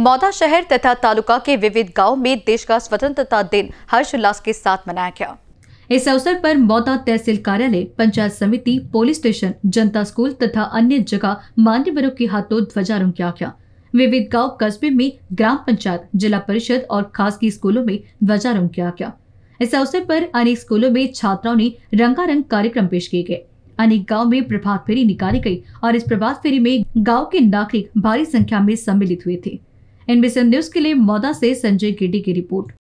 मौदा शहर तथा तालुका के विविध गाँव में देश का स्वतंत्रता दिन हर्षोल्लास के साथ मनाया गया इस अवसर पर मौदा तहसील कार्यालय पंचायत समिति पुलिस स्टेशन जनता स्कूल तथा अन्य जगह मान्यवरों के हाथों ध्वजारोहण किया गया विविध गांव कस्बे में ग्राम पंचायत जिला परिषद और खासगी स्कूलों में ध्वजारोहण किया गया इस अवसर पर अनेक स्कूलों में छात्राओं ने रंगारंग कार्यक्रम पेश किए गए अनेक गांव में प्रभात फेरी निकाली गई और इस प्रभात फेरी में गांव के नागरिक भारी संख्या में सम्मिलित हुए थे एनबीसी न्यूज के लिए मौदा से संजय गेडी की रिपोर्ट